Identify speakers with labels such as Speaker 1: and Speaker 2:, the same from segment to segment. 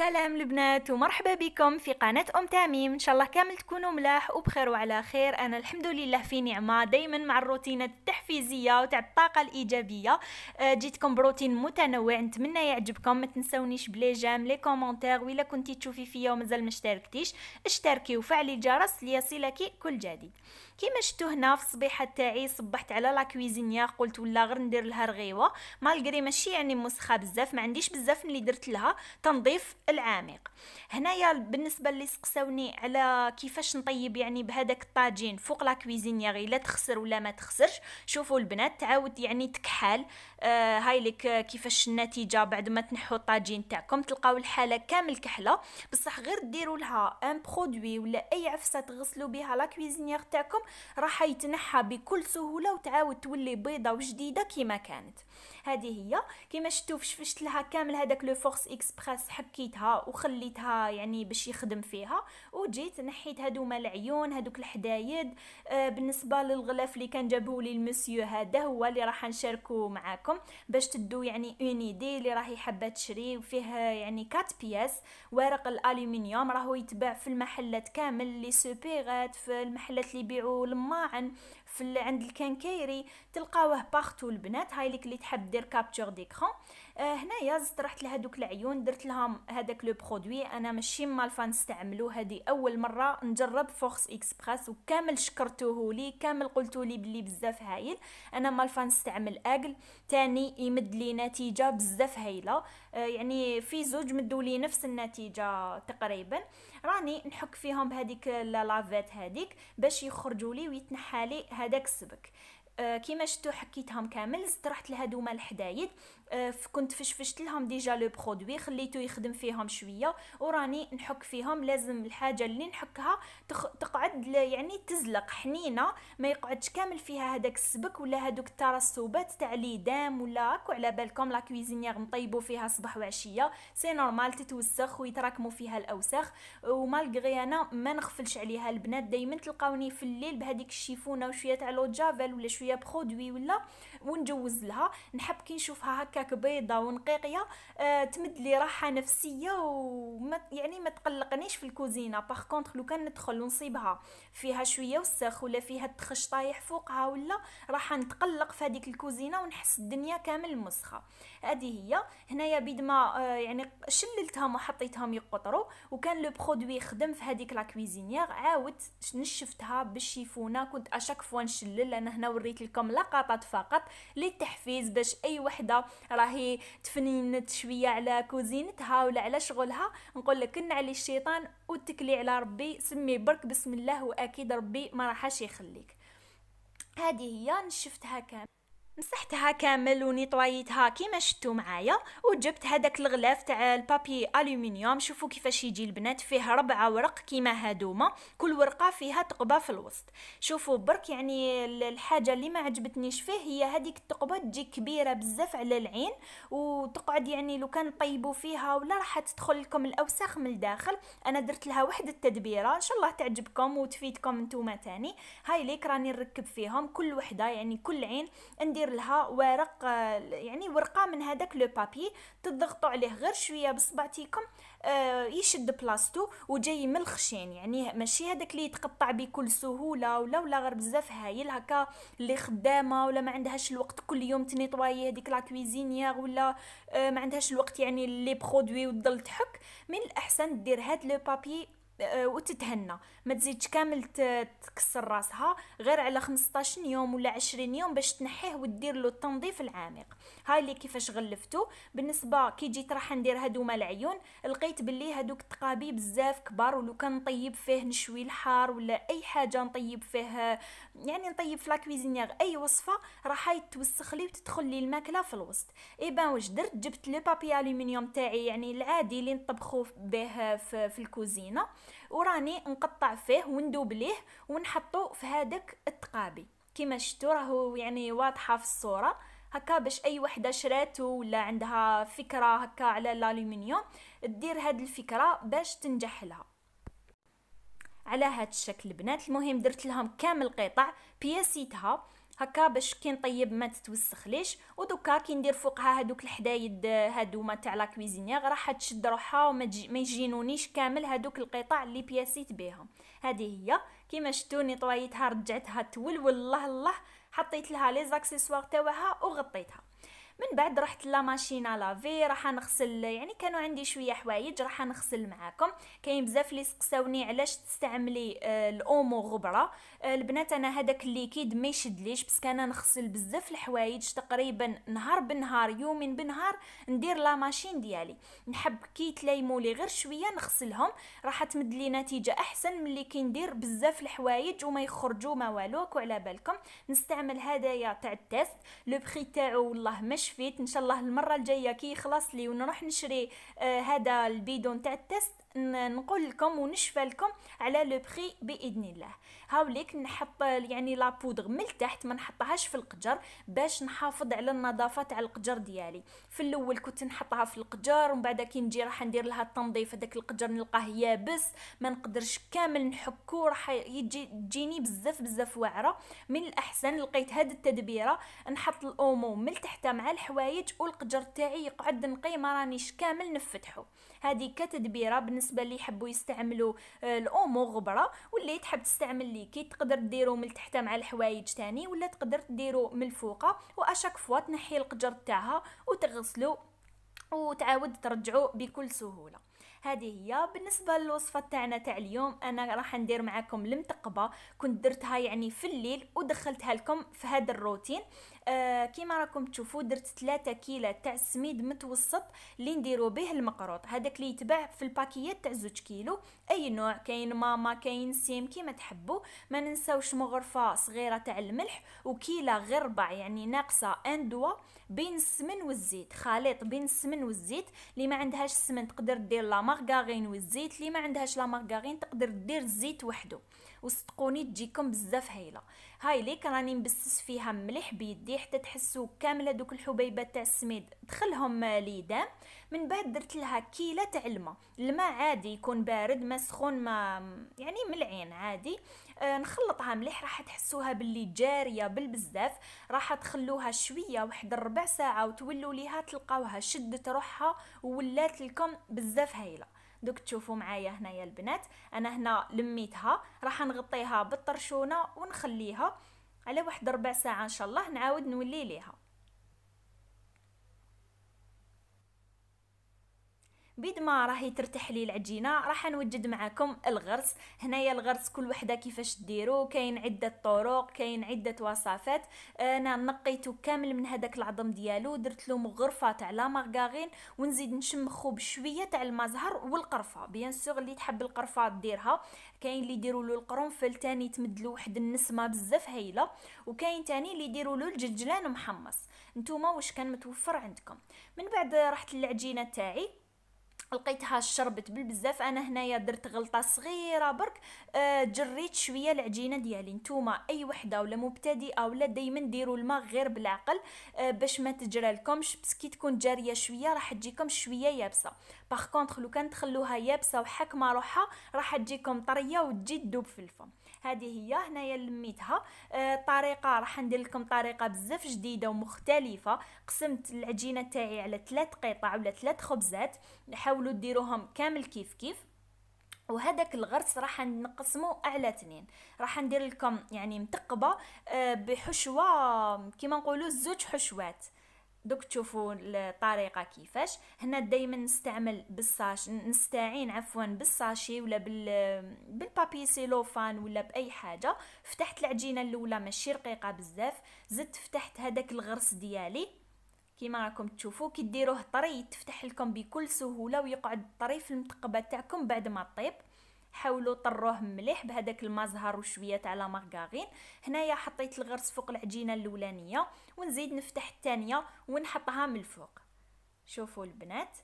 Speaker 1: السلام البنات ومرحبا بكم في قناة أم تاميم إن شاء الله كامل تكونوا ملاح وبخير وعلى خير أنا الحمد لله في نعمة دايما مع الروتينات التحفيزية وتاع الطاقة الإيجابية آه، جيتكم بروتين متنوع نتمنى يعجبكم ما تنسونيش بلي جام لي كومونتير وإلا كنتي تشوفي فيا ومازال مشتركتيش اشتركي وفعلي الجرس ليصلك كل جديد كيما شتو هنا في الصبيحه تاعي صبحت على لا قلت ولا غير ندير لها رغيوه مالغري ماشي يعني مسخه بزاف ما عنديش بزاف اللي درت لها تنظيف العميق هنايا بالنسبه اللي سقساوني على كيفاش نطيب يعني بهذاك الطاجين فوق لا غير الا تخسر ولا ما تخسرش شوفوا البنات تعاود يعني تكحل آه هاي لك كيفاش النتيجه بعد ما تنحوا الطاجين تاعكم تلقاو الحاله كامل كحله بصح غير ديروا لها ان برودوي ولا اي عفسه تغسلوا بها لا كويزينيا تاعكم راح يتنحى بكل سهوله وتعاود تولي بيضه وجديده كما كانت هذه هي كما شفتوا فشفشت لها كامل هذاك لو فورس اكسبريس حكيتها وخليتها يعني باش يخدم فيها وجيت نحيت هذوما العيون هذوك الحدايد آه بالنسبه للغلاف اللي كان جابه لي المسيو هذا هو اللي راح نشاركه معاكم باش تدو يعني اون ايدي اللي راهي حابه تشري وفيه يعني كات بياس ورق الالومنيوم راهو يتباع في المحلات كامل لي سوبيغات في المحلات اللي يبيعوا ولماعن في عند الكنكيري تلقاوه بارتو البنات هاي ليك اللي تحب دير كابتشر ديكرون آه هنايا زدت رحت دوك العيون درت لهم هذاك لو برودوي انا ماشي مالفا نستعملو هذه اول مره نجرب فورس اكسبريس وكامل شكرتوه لي كامل قلتولي لي بلي بزاف هايل انا مالفا نستعمل اكل تاني يمد لي نتيجه بزاف هايله آه يعني في زوج مدوا لي نفس النتيجه تقريبا راني نحك فيهم بهذيك لافيت هذيك باش يخرجوا لي ويتنحى لي هذاك السبك آه، كيما شفتو حكيتهم كامل طرحت لهادوما الحدايد آه، كنت فشفشت لهم ديجا لو برودوي خليته يخدم فيهم شويه وراني نحك فيهم لازم الحاجه اللي نحكها تقعد يعني تزلق حنينه ما يقعدش كامل فيها هذاك السبك ولا هذوك الترسبات تاع لي دام ولا هكا على بالكم لا كويزينيير نطيبو فيها صباح وعشيه سي نورمال تتوسخ ويتراكموا فيها الاوساخ ومالغري انا ما نغفلش عليها البنات دائما تلقاوني في الليل بهذيك الشيفونه وشويه تاع لو جافيل ولا شويه شويه برودوي ولا ونجوز لها نحب كي نشوفها هكاك بيضه ونقيقيه آه تمد لي راحه نفسيه وما يعني ما تقلقنيش في الكوزينه باغ كونطخ لو كان ندخل ونصيبها فيها شويه وسخ ولا فيها التخش طايح فوقها ولا راح نتقلق في هذيك الكوزينه ونحس الدنيا كامل مسخه هذه هي هنايا بيد ما آه يعني شللتهم وحطيتهم يقطروا وكان لو برودوي خدم في هذيك لا كويزينيير عاودت نشفتها بالشيفونه كنت اشاك فوا نشلل انا هنا وريت خليت لكم لقطات فقط للتحفيز باش اي وحده راهي تفنينت شويه على كوزينتها ولا على شغلها نقول لك كن على الشيطان وتكلي على ربي سمي برك بسم الله واكيد ربي ما راحش يخليك هذه هي نشفتها كامل مسحتها كامل ونيطوايتها كيما شتو معايا وجبت هذاك الغلاف تاع البابي الومنيوم شوفوا كيفاش يجي البنات فيه ربع ورق كيما هادوما كل ورقة فيها تقبة في الوسط شوفوا برك يعني الحاجة اللي ما عجبتنيش فيه هي هذيك التقبة تجي كبيرة بزاف على العين وتقعد يعني لو كان طيبوا فيها ولا راح تدخل لكم الاوساخ من الداخل انا درت لها واحد التدبيرة ان شاء الله تعجبكم وتفيدكم نتوما تاني هاي ليك راني نركب فيهم كل وحدة يعني كل عين ندير دير لها ورق يعني ورقه من هذاك لو بابي تضغطوا عليه غير شويه بصبعتيكم آه، يشد بلاصتو وجاي من الخشين يعني ماشي هذاك اللي يتقطع بكل سهوله ولا ولا غير بزاف هايل هكا اللي خدامه ولا ما عندهاش الوقت كل يوم تنيطواي هذيك لا كويزينيير ولا آه، ما عندهاش الوقت يعني لي برودوي وتضل تحك من الاحسن دير هاد لو بابي آه، وتتهنى ما تزيدش كامل تكسر راسها غير على 15 يوم ولا 20 يوم باش تنحيه ودير له التنظيف العميق هاي اللي كيفاش غلفتو بالنسبه كي جيت راح ندير هادوما العيون لقيت باللي هادوك تقابي بزاف كبار ولو كان نطيب فيه نشوي الحار ولا اي حاجه نطيب فيه يعني نطيب في لاكويزينيغ اي وصفه راح يتوسخ لي وتدخل لي الماكله في الوسط اي بان واش درت جبت لو بابي الومنيوم تاعي يعني العادي اللي نطبخو به في الكوزينه وراني نقطع فيه وندوب ليه ونحطو في هذاك التقابي كما شفتوا راهو يعني واضحه في الصوره هكا باش اي وحده شراتو ولا عندها فكره هكا على الالومنيوم دير هاد الفكره باش تنجح لها على هاد الشكل البنات المهم درت لهم كامل قطع بياسيتها هكا باش كي نطيب ما تتوسخليش ودوكا كي ندير فوقها هادوك الحدايد ما تاع لا كويزينيغ راح تشد روحها وما ما يجينونيش كامل هادوك القطع اللي بياسيت بها هذه هي كيما شتوني طويتها رجعتها تول والله الله حطيت لها لي زاكسيسوار تاعها وغطيتها من بعد رحت لا ماشينا لافي راح نغسل يعني كانوا عندي شويه حوايج راح نغسل معاكم كاين بزاف اللي سقساوني علاش تستعملي آه، الاومو غبره آه، البنات انا هذاك الليكيد ما يشدليش بس انا نغسل بزاف الحوايج تقريبا نهار بنهار يومين بنهار ندير لا ماشين ديالي نحب كي تليمو لي غير شويه نغسلهم راح تمد لي نتيجه احسن ملي اللي كندير بزاف الحوايج وما يخرجوا ما والو وعلى بالكم نستعمل هدايا تاع التيست لو بري تاعو والله مش شفيت ان شاء الله المره الجايه كي يخلص لي ونروح نشري آه، هذا البيدون تاع التست نقول لكم ونشفى لكم على لو بري باذن الله هاوليك نحط يعني لا بودغ من التحت ما نحطهاش في القجر باش نحافظ على النظافه تاع القجر ديالي في الاول كنت نحطها في القجر ومن بعد كي نجي راح ندير لها التنظيف هذاك القجر نلقاه يابس ما نقدرش كامل نحكو راح يجي تجيني بزاف بزاف واعره من الاحسن لقيت هاد التدبيره نحط الاومو من تحتها مع الحوايج والقجر تاعي يقعد نقي ما رانيش كامل نفتحو هذه كتدبيره بالنسبه بالنسبه اللي يحبوا يستعملوا آه، الاومو غبره ولا تحب تستعمل ليكيد تقدر ديرو من تحت مع الحوايج تاني ولا تقدر ديرو من الفوق واشاك فوا تنحي القجر تاعها وتغسلو وتعاود ترجعو بكل سهوله هذه هي بالنسبه للوصفه تاعنا تاع اليوم انا راح ندير معكم المتقبه كنت درتها يعني في الليل ودخلتها لكم في هذا الروتين آه، كيما راكم تشوفوا درت 3 كيلة تاع السميد متوسط اللي نديرو به المقروط هذاك اللي يتباع في الباكيات تاع زوج كيلو اي نوع كاين ماما كاين سيم كيما تحبوا ما ننساوش مغرفه صغيره تاع الملح وكيله غير ربع يعني ناقصه ان دوا بين السمن والزيت خليط بين السمن والزيت اللي ما عندهاش السمن تقدر دير لا مارغارين والزيت اللي ما عندهاش لا مارغارين تقدر دير الزيت وحده وصدقوني تجيكم بزاف هايله هاي ليك راني مبسس فيها مليح بيدي حتى تحسوا كامله دوك الحبيبات تاع السميد دخلهم ليدام من بعد درت لها كيله تاع الماء الماء عادي يكون بارد ما سخون ما يعني ملعين عادي آه نخلطها مليح راح تحسوها باللي جاريه بالبزاف راح تخلوها شويه واحد ربع ساعه وتولوا ليها تلقاوها شدت روحها ولات لكم بزاف هايله دوك تشوفوا معايا هنايا البنات انا هنا لميتها راح نغطيها بالطرشونه ونخليها على واحد ربع ساعه ان شاء الله نعاود نولي ليها بيد ما راهي ترتاح لي العجينه راح نوجد معاكم الغرس هنايا الغرس كل وحده كيفاش ديرو كاين عده طرق كاين عده وصفات انا نقيته كامل من هذاك العظم ديالو درت له مغرفه تاع لا مارغارين ونزيد نشمخو بشويه تاع المزهر والقرفه بيان سور اللي تحب القرفه ديرها كاين اللي يديروا له القرنفل تاني تمد له واحد النسمه بزاف هايله وكاين تاني اللي يديروا له الجلجلان محمص نتوما واش كان متوفر عندكم من بعد رحت للعجينه تاعي لقيتها شربت بالبزاف انا هنايا درت غلطه صغيره برك أه جريت شويه العجينه ديالي نتوما اي وحده ولا مبتدئه ولا دائما ديروا الماء غير بالعقل أه باش ما تجرى لكمش كي تكون جاريه شويه راح تجيكم شويه يابسه باغ كونطخ لو كان تخلوها يابسه وحكمه روحها راح تجيكم طريه وتجي تذوب في الفم هذه هي هنايا لميتها الطريقه آه، راح ندير لكم طريقه بزاف جديده ومختلفه قسمت العجينه تاعي على ثلاث قطع ولا ثلاث خبزات حاولوا ديروهم كامل كيف كيف وهذاك الغرس راح نقسمه على اثنين راح ندير لكم يعني متقبه آه، بحشوه كيما نقولوا زوج حشوات دوك تشوفوا الطريقه كيفاش هنا دائما نستعمل بالساش نستعين عفوا بالساشي ولا بال بالبابي سيلوفان ولا باي حاجه فتحت العجينه الاولى ماشي رقيقه بزاف زدت فتحت هذاك الغرس ديالي كيما راكم تشوفوا كي ديروه طري يتفتح لكم بكل سهوله ويقعد طري في المتقبه تاعكم بعد ما طيب حاولوا طروه مليح بهذاك المزهر وشويه تاع لا مارغارين هنايا حطيت الغرس فوق العجينه الاولانيه ونزيد نفتح الثانيه ونحطها من الفوق شوفوا البنات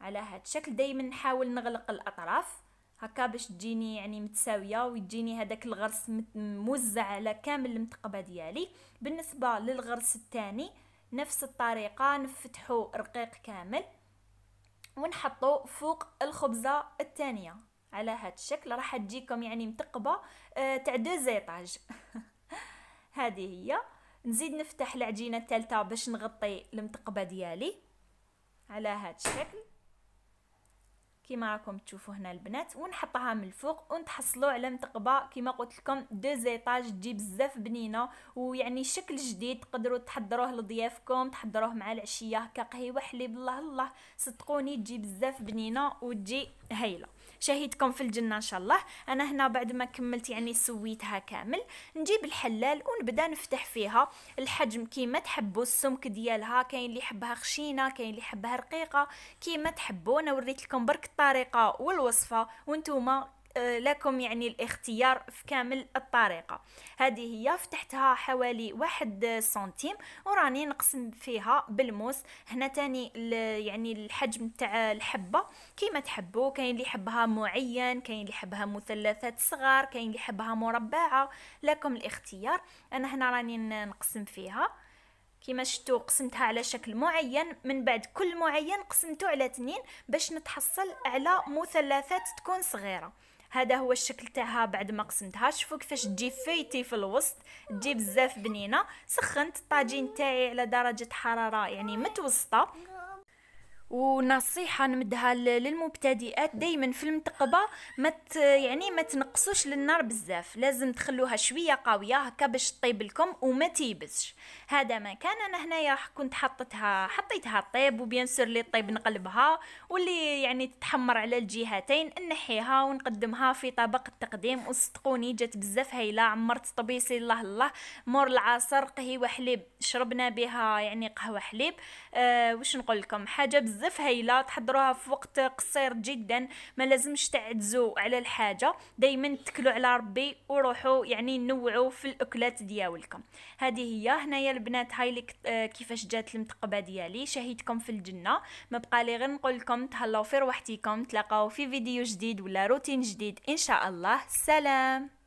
Speaker 1: على هذا الشكل دائما نحاول نغلق الاطراف هكا باش تجيني يعني متساويه ويجيني هذاك الغرس موزع على كامل المتقبه ديالي بالنسبه للغرس الثاني نفس الطريقه نفتحو رقيق كامل ونحطو فوق الخبزه الثانيه على هذا الشكل راح تجيكم يعني متقبه آه تاع دو زيطاج هذه هي نزيد نفتح العجينه الثالثه باش نغطي المتقبه ديالي على هذا الشكل كيما راكم تشوفوا هنا البنات ونحطها من الفوق ونتحصلوا على متقبه كيما قلت لكم دو زيطاج تجي بزاف بنينه ويعني شكل جديد تقدروا تحضروه لضيافكم تحضروه مع العشيه هكا قهيوه حليب الله الله صدقوني تجي بزاف بنينه وتجي هايله شاهدكم في الجنه ان شاء الله انا هنا بعد ما كملت يعني سويتها كامل نجيب الحلال ونبدا نفتح فيها الحجم كيما تحبوا السمك ديالها كاين اللي يحبها خشينه كاين اللي يحبها رقيقه كيما تحبوا انا وريت لكم برك الطريقه والوصفه وانتوما آه، لكم يعني الاختيار في كامل الطريقه هذه هي فتحتها حوالي واحد سنتيم وراني نقسم فيها بالموس هنا تاني يعني الحجم تاع الحبه كيما تحبوا كاين اللي يحبها معين كاين اللي يحبها مثلثات صغار كاين اللي يحبها مربعه لكم الاختيار انا هنا راني نقسم فيها كيما شفتوا قسمتها على شكل معين من بعد كل معين قسمته على تنين باش نتحصل على مثلثات تكون صغيره هذا هو الشكل تاعها بعد ما قسمتها شوفوا كيفاش تجي فيتي في الوسط تجي بزاف بنينه سخنت الطاجين تاعي على درجه حراره يعني متوسطه ونصيحة نمدها للمبتدئات دايما في المتقبة ما يعني ما تنقصوش للنار بزاف لازم تخلوها شوية قوية هكا باش طيب لكم وما تيبسش هذا ما كان انا هنايا كنت حطيتها حطيتها طيب وبيان سور اللي طيب نقلبها واللي يعني تتحمر على الجهتين نحيها ونقدمها في طبق التقديم وصدقوني جات بزاف هايلة عمرت طبيسي الله الله مور العصر قهوة حليب شربنا بها يعني قهوة حليب أه وش نقول لكم حاجة بزاف بزاف هايله تحضروها في وقت قصير جدا ما لازمش تعجزوا على الحاجه دائما تكلوا على ربي وروحوا يعني نوعوا في الاكلات دياولكم هذه هي هنايا البنات هاي كيفاش جات المتقبه ديالي شهيتكم في الجنه ما بقى لي غير نقول لكم تهلاو في روحتكم تلاقاو في فيديو جديد ولا روتين جديد ان شاء الله سلام